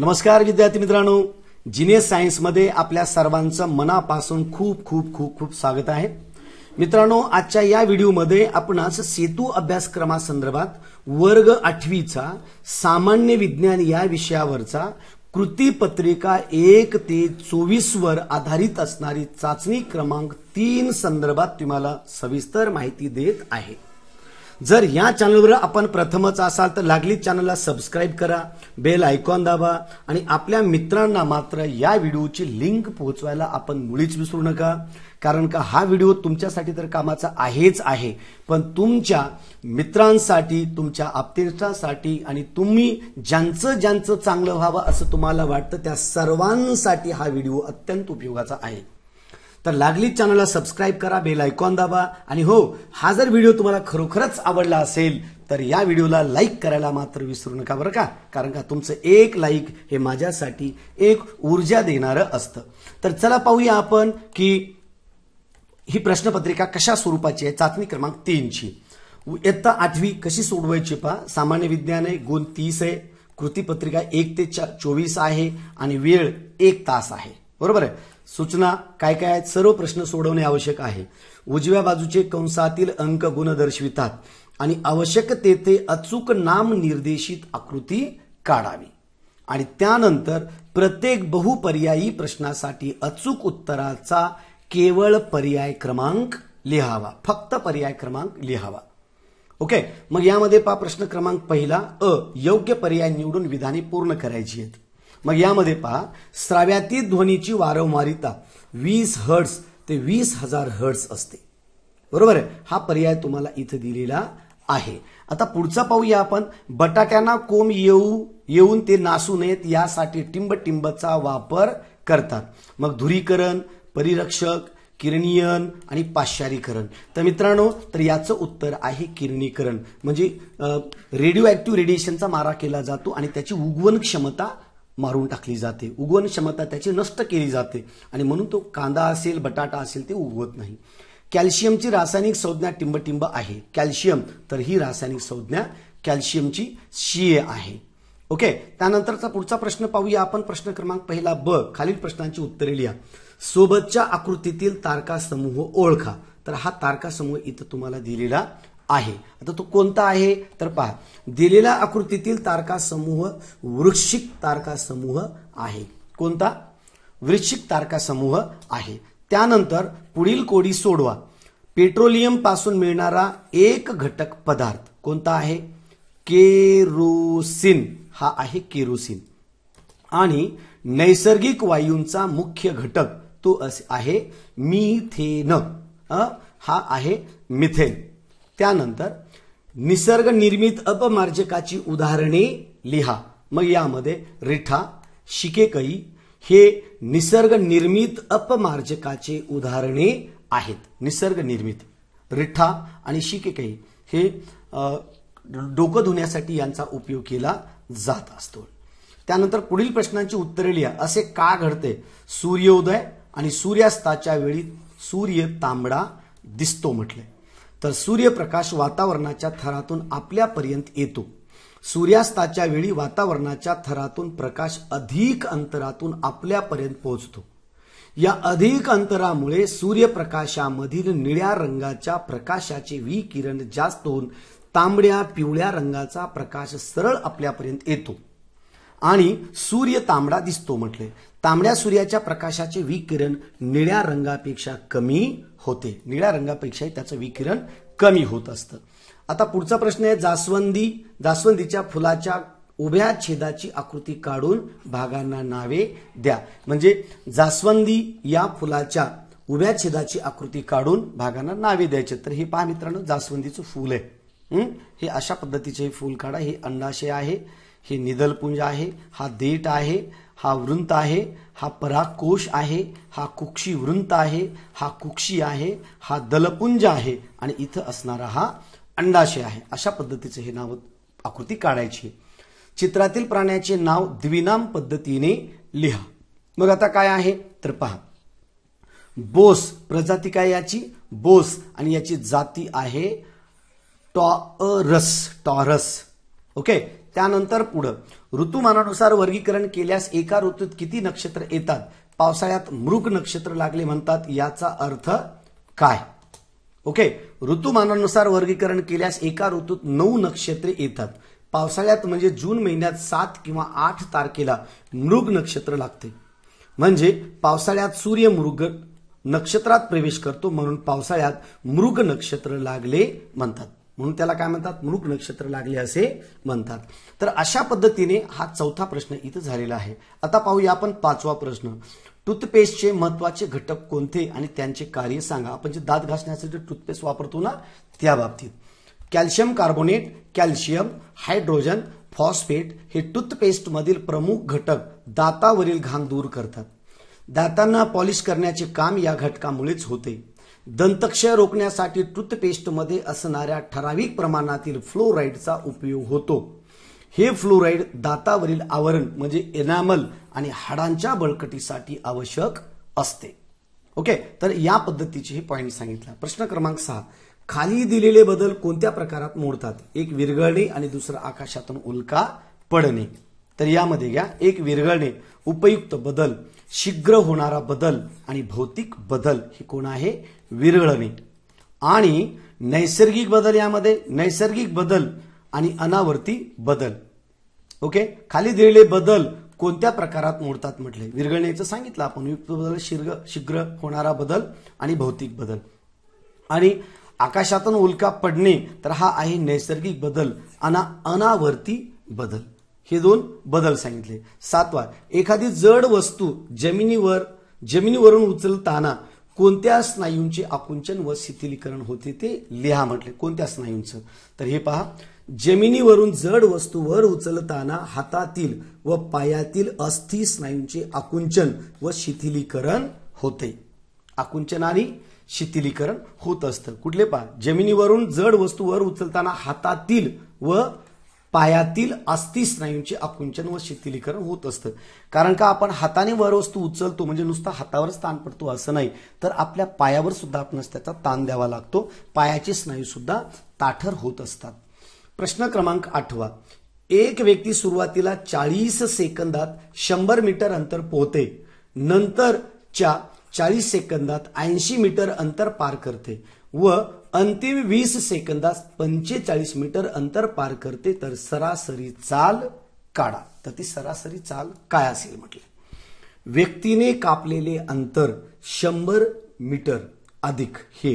नमस्कार विद्यार्थी मित्रांनो जिने मध्ये आपल्या सर्वांचं मनापासून खूप खूप खूप खूप स्वागत आहे मित्रांनो आजच्या या व्हिडिओमध्ये आपणास सेतू अभ्यासक्रमासंदर्भात वर्ग आठवीचा सामान्य विज्ञान या विषयावरचा कृती पत्रिका एक ते चोवीस वर आधारित असणारी चाचणी क्रमांक तीन संदर्भात तुम्हाला सविस्तर माहिती देत आहे जर या चॅनलवर आपण प्रथमच असाल तर लागली चॅनलला सबस्क्राईब करा बेल आयकॉन दाबा आणि आपल्या मित्रांना मात्र या व्हिडिओची लिंक पोहोचवायला आपण मुळीच विसरू नका कारण का हा व्हिडिओ तुमच्यासाठी तर कामाचा आहेच आहे पण तुमच्या मित्रांसाठी तुमच्या आपतेसाठी आणि तुम्ही ज्यांचं ज्यांचं चांगलं व्हावं असं तुम्हाला वाटतं त्या सर्वांसाठी हा व्हिडिओ अत्यंत उपयोगाचा आहे तर लागलीच चॅनलला सबस्क्राईब करा बेल ऐकॉन दाबा आणि हो हा जर व्हिडिओ तुम्हाला खरोखरच आवडला असेल तर या व्हिडिओला लाईक करायला मात्र विसरू नका बरं का कारण का तुमचं एक लाईक हे माझ्यासाठी एक ऊर्जा देणारं असतं तर चला पाहूया आपण की ही प्रश्नपत्रिका कशा स्वरूपाची आहे चाचणी क्रमांक तीनची इयत्ता आठवी कशी सोडवायची पहा सामान्य विज्ञान आहे गुण तीस आहे कृतीपत्रिका एक ते चोवीस आहे आणि वेळ एक तास आहे बरोबर आहे सूचना काय काय आहेत सर्व प्रश्न सोडवणे आवश्यक आहे उजव्या बाजूचे कंसातील अंक गुण दर्शवितात आणि आवश्यक तेथे अचूक नामनिर्देशित आकृती काढावी आणि त्यानंतर प्रत्येक बहुपर्यायी प्रश्नासाठी अचूक उत्तराचा केवळ पर्याय क्रमांक लिहावा फक्त पर्याय क्रमांक लिहावा ओके मग यामध्ये पा प्रश्न क्रमांक पहिला अ योग्य पर्याय निवडून विधाने पूर्ण करायची आहेत मग यामध्ये पहा श्राव्यातीत ध्वनीची वारंवारिता वीस हर्ड्स ते वीस हजार हर्ड्स असते बरोबर आहे हा पर्याय तुम्हाला इथं दिलेला आहे आता पुढचा पाहूया आपण बटाट्यांना कोंब येऊ येऊन ते नासू नयेत यासाठी टिंब टिंबचा वापर करतात मग धुरीकरण परिरक्षक किरणीयन आणि पाश्चारीकरण तर मित्रांनो तर याचं उत्तर आहे किरणीकरण म्हणजे रेडिओ ऍक्टिव्ह रेडिएशनचा मारा केला जातो आणि त्याची उगवण क्षमता मारून टाकली जाते उगवण क्षमता त्याची नष्ट केली जाते आणि म्हणून तो कांदा असेल बटाटा असेल ते उगवत नाही कॅल्शियमची रासायनिक संज्ञा टिंबटिंब आहे कॅल्शियम तर ही रासायनिक संज्ञा कॅल्शियमची शीए आहे ओके त्यानंतरचा पुढचा प्रश्न पाहूया आपण प्रश्न क्रमांक पहिला ब खालील प्रश्नांची उत्तरे लिहा सोबतच्या आकृतीतील तारका समूह ओळखा तर हा तारका समूह इथं तुम्हाला दिलेला आहे आता तो कोणता आहे तर पहा दिलेल्या आकृतीतील तारका समूह वृक्षिक तारका समूह आहे कोणता वृक्षिक तारका समूह आहे त्यानंतर पुढील कोडी सोडवा पेट्रोलियम पासून मिळणारा एक घटक पदार्थ कोणता आहे केरोसिन हा आहे केरोसिन आणि नैसर्गिक वायूंचा मुख्य घटक तो आहे मिथेन हा आहे मिथेन त्यानंतर निसर्ग निर्मित अपमार्जकाची उदाहरणे लिहा मग यामध्ये रिठा शिकेकई हे निसर्ग निर्मित अपमार्जकाचे उदाहरणे आहेत निसर्ग निर्मित रिठा आणि शिकेकई हे डोकं धुण्यासाठी यांचा उपयोग केला जात असतो त्यानंतर पुढील प्रश्नांची उत्तरे लिहा असे का घडते सूर्योदय आणि सूर्यास्ताच्या वेळी सूर्य तांबडा दिसतो म्हटलंय तर सूर्यप्रकाश वातावरणाच्या थरातून आपल्यापर्यंत येतो सूर्यास्ताच्या वेळी वातावरणाच्या थरातून प्रकाश अधिक अंतरातून आपल्यापर्यंत पोहोचतो या अधिक अंतरामुळे सूर्यप्रकाशामधील निळ्या रंगाच्या प्रकाशाचे विकिरण जास्त होऊन तांबड्या पिवळ्या रंगाचा प्रकाश सरळ आपल्यापर्यंत येतो आणि सूर्य तांबडा दिसतो म्हटले तांबड्या सूर्याच्या प्रकाशाचे विकिरण निळ्या रंगापेक्षा कमी होते निळ्या रंगापेक्षाही त्याचं विकिरण कमी होत असतं आता पुढचा प्रश्न आहे जास्वंदी जास्वंदीच्या फुलाच्या उभ्या छेदाची आकृती काढून भागांना नावे द्या म्हणजे जास्वंदी या फुलाच्या उभ्या छेदाची आकृती काढून भागांना नावे द्यायचे तर हे पहा मित्रांनो जास्वंदीचं फूल आहे हे अशा पद्धतीचे फूल काढा हे अंडाशय आहे हे निदलपुंज आहे हा देट आहे हा वृंत आहे हा पराकोश आहे हा कुक्षी वृंत आहे हा कुक्षी आहे हा दलपुंज आहे आणि इथं असणारा हा अंडाशय आहे अशा पद्धतीचं हे नाव आकृती काढायची चित्रातील प्राण्याचे नाव द्विनाम पद्धतीने लिहा मग आता काय आहे तर पहा बोस प्रजाती काय याची बोस आणि याची जाती आहे टॉरस टॉरस ओके त्यानंतर पुढं ऋतुमानानुसार वर्गीकरण केल्यास एका ऋतूत किती नक्षत्र येतात पावसाळ्यात मृग नक्षत्र लागले म्हणतात याचा अर्थ काय ओके ऋतुमानानुसार वर्गीकरण केल्यास एका ऋतूत नऊ नक्षत्रे येतात पावसाळ्यात म्हणजे जून महिन्यात सात किंवा आठ तारखेला मृग नक्षत्र लागते म्हणजे पावसाळ्यात सूर्य मृग नक्षत्रात प्रवेश करतो म्हणून पावसाळ्यात मृग नक्षत्र लागले म्हणतात म्हणून त्याला काय म्हणतात मृग नक्षत्र लागले असे म्हणतात तर अशा पद्धतीने हा चौथा प्रश्न इथं झालेला आहे आता पाहूया आपण पाचवा प्रश्न टूथपेस्टचे महत्वाचे घटक कोणते आणि त्यांचे कार्य सांगा आपण जे दात घासण्यासाठी टूथपेस्ट वापरतो ना त्या बाबतीत calcium carbonate calcium hydrogen phosphate हे टूथपेस्टमधील प्रमुख घटक दातावरील घाम दूर करतात दातांना पॉलिश करण्याचे काम या घटकामुळेच होते दंतक्षय रोखण्यासाठी टूथपेस्टमध्ये असणाऱ्या ठराविक प्रमाणातील फ्लोराईडचा उपयोग होतो हे फ्लोराईड दातावरील आवरण म्हणजे एनामल आणि हाडांच्या बळकटीसाठी आवश्यक असते ओके तर या पद्धतीचे हे पॉईंट सांगितलं प्रश्न क्रमांक सहा खाली दिलेले बदल कोणत्या प्रकारात मोडतात एक विरघळणे आणि दुसरं आकाशातून उल्का पडणे तर यामध्ये घ्या एक विरगळणे उपयुक्त बदल शीघ्र होणारा बदल आणि भौतिक बदल हे कोण आहे विरघळणे आणि नैसर्गिक बदल यामध्ये नैसर्गिक बदल आणि अनावर्ती बदल ओके खाली दिलेले बदल कोणत्या प्रकारात मोडतात म्हटले विरघळण्याचं सांगितलं आपण युक्त बदल शीघ्र शीघ्र होणारा बदल आणि भौतिक बदल आणि आकाशातून उल्का पडणे तर हा आहे नैसर्गिक बदल अना अनावर्ती बदल हे दोन बदल सांगितले सातवा एखादी जड वस्तू जमिनीवर जमिनीवरून उचलताना कोणत्या स्नायूंचे आकुंचन व शिथिलीकरण होते ते लिहा म्हटले कोणत्या स्नायूंचं तर हे पहा जमिनीवरून जड वस्तू वर उचलताना हातातील व पायातील अस्थि स्नायूंचे आकुंचन व शिथिलीकरण होते आकुंचन आणि शिथिलीकरण होत असतं कुठले पहा जमिनीवरून जड वस्तू वर उचलताना हातातील व पायातील स्नायूंचे आकुंचन व शिथिलीकरण होत असतं कारण का आपण हाताने वर वस्तू उचलतो म्हणजे नुसता हातावरच ताण पडतो असं नाही तर आपल्या पायावर सुद्धा आपण त्याचा ताण द्यावा लागतो पायाचे स्नायू सुद्धा ताठर होत असतात प्रश्न क्रमांक आठवा एक व्यक्ती सुरुवातीला चाळीस सेकंदात शंभर मीटर अंतर पोहते नंतरच्या चाळीस सेकंदात ऐंशी मीटर अंतर पार करते व अंतिम वीस सेकंदास पंचेचाळीस मीटर अंतर पार करते तर सरासरी चाल काढा तर ती सरासरी चाल काय असेल म्हटलं व्यक्तीने कापलेले अंतर शंभर मीटर अधिक हे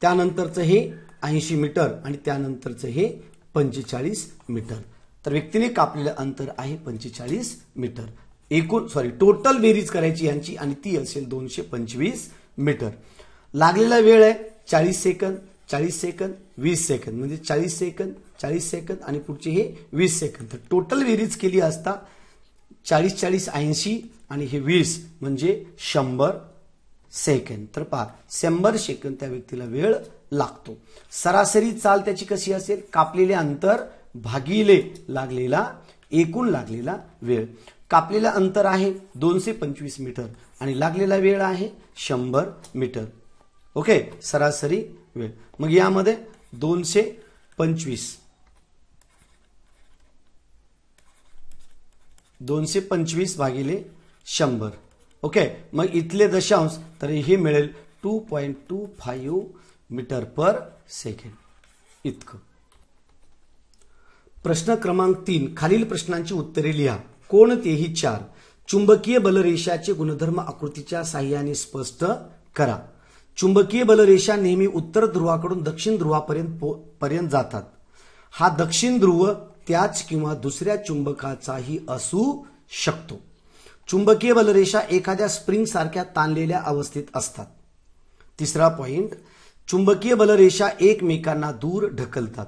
त्यानंतरचं हे ऐंशी मीटर आणि त्यानंतरचं हे पंचेचाळीस मीटर तर व्यक्तीने कापलेलं अंतर आहे पंचेचाळीस मीटर एकूण सॉरी टोटल बेरीज करायची यांची आणि ती असेल दोनशे पंचवीस मीटर लागलेला वेळ आहे चाळीस सेकंद चाळीस सेकंद वीस सेकंद म्हणजे चाळीस सेकंद चाळीस सेकंद आणि पुढचे हे वीस सेकंद तर टोटल बेरीज केली असता चाळीस चाळीस ऐंशी आणि हे वीस म्हणजे शंभर सेकंद तर पहा शंभर सेकंद त्या व्यक्तीला वेळ लागतो सरासरी चाल त्याची कशी असेल कापलेले अंतर भागिले लागलेला एकूण लागलेला वेळ कापलेलं अंतर आहे दोनशे पंचवीस मीटर आणि लागलेला वेळ आहे शंभर मीटर ओके सरासरी वेळ मग यामध्ये दोनशे पंचवीस दोनशे पंचवीस भागिले शंभर ओके मग इथले दशांश तर हे मिळेल two point two five metre per second इतकं प्रश्न क्रमांक तीन खालील प्रश्नांची उत्तरे लिहा कोणतेही चार चुंबकीय बलरेषाचे गुणधर्म आकृतीच्या साह्याने स्पष्ट करा चुंबकीय बलरेषा नेहमी उत्तर ध्रुवाकडून दक्षिण ध्रुवापर्यंत पर्यंत जातात हा दक्षिण ध्रुव त्याच किंवा दुसऱ्या चुंबकाचाही असू शकतो चुंबकीय बलरेषा एखाद्या स्प्रिंग सारख्या ताणलेल्या अवस्थेत असतात तिसरा पॉइंट चुंबकीय बलरेषा एकमेकांना दूर ढकलतात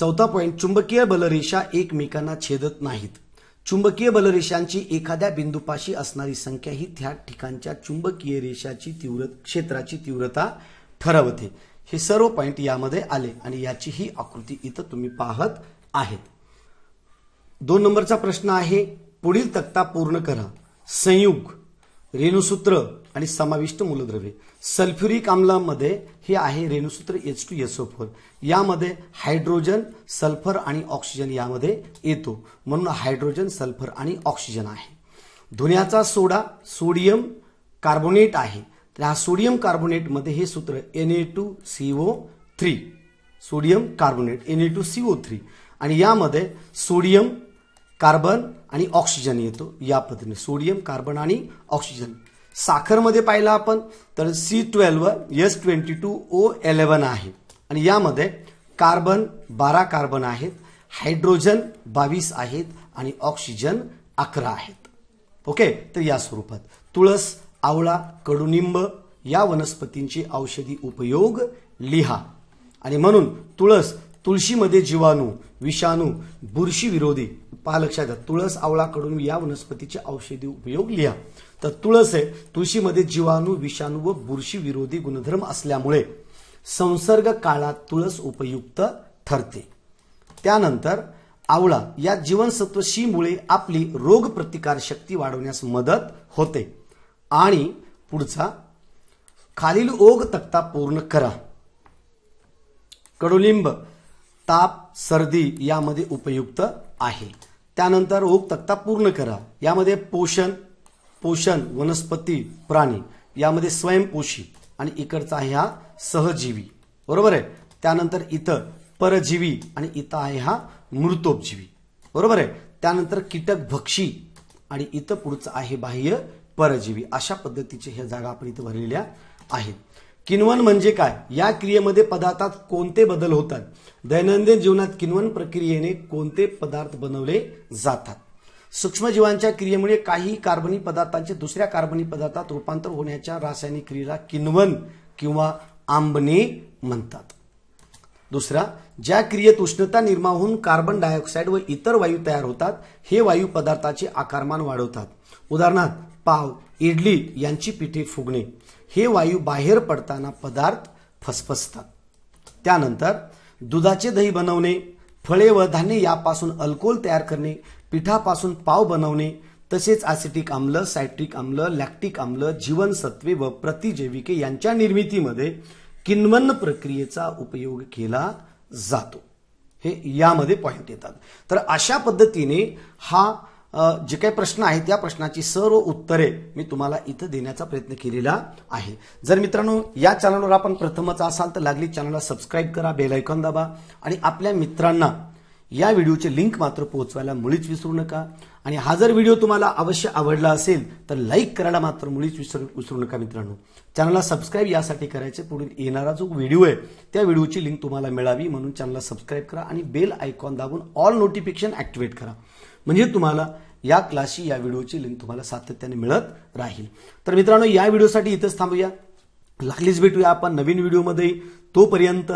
चौथा पॉइंट चुंबकीय बलरेषा एकमेकांना छेदत नाहीत चुंबकीय बलरेषांची एखाद्या बिंदूपाशी असणारी संख्या ही त्या ठिकाणच्या चुंबकीय रेषाची तीव्र क्षेत्राची तीव्रता ठरवते हे सर्व पॉईंट यामध्ये आले आणि याची ही आकृती इथं तुम्ही पाहत आहेत दोन नंबरचा प्रश्न आहे पुढील तक्ता पूर्ण करा संयुग रेणुसूत्र आणि समाविष्ट मूलद्रव्ये सल्फ्युरिक आम्लामध्ये हे आहे रेणुसूत्र एच टू ओ फोर यामध्ये हायड्रोजन सल्फर आणि ऑक्सिजन यामध्ये येतो म्हणून हायड्रोजन सल्फर आणि ऑक्सिजन आहे धुण्याचा सोडा सोडियम कार्बोनेट आहे तर हा सोडियम कार्बोनेटमध्ये हे सूत्र N A two C O three sodium carbonate N A two C O three आणि यामध्ये सोडियम कार्बन आणि ऑक्सिजन येतो या पद्धतीने सोडियम कार्बन आणि ऑक्सिजन साखरमध्ये पाहिलं आपण तर C twelve S twenty two O eleven आहे आणि यामध्ये कार्बन बारा कार्बन आहेत हायड्रोजन बावीस आहेत आणि ऑक्सिजन अकरा आहेत ओके तर या स्वरूपात तुळस आवळा कडुनिंब या वनस्पतींचे औषधी उपयोग लिहा आणि म्हणून तुळस तुळशीमध्ये जीवाणू विषाणू बुरशी विरोधी पहा लक्षात घ्या तुळस आवळाकडून या वनस्पतीचे औषधी उपयोग लिहा तर तुळस आहे तुळशीमध्ये जीवाणू विषाणू व बुरशी विरोधी गुणधर्म असल्यामुळे संसर्ग काळात तुळस उपयुक्त ठरते त्यानंतर आवळा या जीवनसत्व शी मुळे आपली रोगप्रतिकारशक्ती वाढवण्यास मदत होते आणि पुढचा खालील ओग तक्ता पूर्ण करा कडुलिंब ताप सर्दी यामध्ये उपयुक्त आहे त्यानंतर उप तक्ता पूर्ण करा यामध्ये पोषण पोषण वनस्पती प्राणी यामध्ये स्वयंपोषी आणि इकडचा आहे हा सहजीवी बरोबर आहे त्यानंतर इथं परजीवी आणि इथं आहे हा मृतोपजीवी बरोबर आहे त्यानंतर कीटक भक्षी आणि इथं पुढचं आहे बाह्य परजीवी अशा पद्धतीचे ह्या जागा आपण इथं भरलेल्या आहेत किण्वन म्हणजे काय या क्रियेमध्ये पदार्थात कोणते बदल होतात दैनंदिन जीवनात किण्वन प्रक्रियेने कोणते पदार्थ बनवले जातात सूक्ष्मजीवांच्या क्रियेमुळे काही कार्बनी पदार्थांचे दुसऱ्या कार्बनी पदार्थात रूपांतर होण्याच्या रासायनिक क्रियेला किण्वन किंवा आंबणे म्हणतात दुसरा ज्या क्रियेत उष्णता निर्माण होऊन कार्बन डायऑक्साईड व इतर वायू तयार होतात हे वायू पदार्थाचे आकारमान वाढवतात उदाहरणार्थ पाव इडली यांची पिठे फुगणे हे वायू बाहेर पडताना पदार्थ फसफसतात त्यानंतर दुधाचे दही बनवणे फळे व धान्य यापासून अल्कोहोल तयार करणे पिठापासून पाव बनवणे तसेच ॲसिटिक आम्ल सायट्रिक आम्ल लॅक्टिक आम्ल जीवनसत्वे व प्रतिजैविके यांच्या निर्मितीमध्ये किन्वन प्रक्रियेचा उपयोग केला जातो हे यामध्ये पॉइंट येतात तर अशा पद्धतीने हा जे काही प्रश्न आहेत त्या प्रश्नाची सर्व उत्तरे मी तुम्हाला इथं देण्याचा प्रयत्न केलेला आहे जर मित्रांनो या चॅनलवर आपण प्रथमच असाल तर लागली चॅनलला सबस्क्राईब करा बेलायकॉन दाबा आणि आपल्या मित्रांना या व्हिडिओचे लिंक मात्र पोहोचवायला मुळीच विसरू नका आणि हा जर व्हिडिओ तुम्हाला अवश्य आवडला असेल तर लाईक करायला मात्र मुळीच विसरू विसरू नका मित्रांनो चॅनलला सबस्क्राईब यासाठी करायचे पुढील येणारा जो व्हिडिओ आहे त्या व्हिडिओची लिंक तुम्हाला मिळावी म्हणून चॅनलला सबस्क्राईब करा आणि बेल आयकॉन दाबून ऑल नोटिफिकेशन ऍक्टिव्हेट करा म्हणजे तुम्हाला या क्लासची या व्हिडिओची लिंक तुम्हाला सातत्याने मिळत राहील तर मित्रांनो या व्हिडिओसाठी इथंच थांबूया लागलीच भेटूया आपण नवीन व्हिडिओमध्ये तोपर्यंत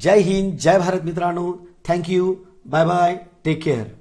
जय हिंद जय भारत मित्रांनो thank you bye bye take care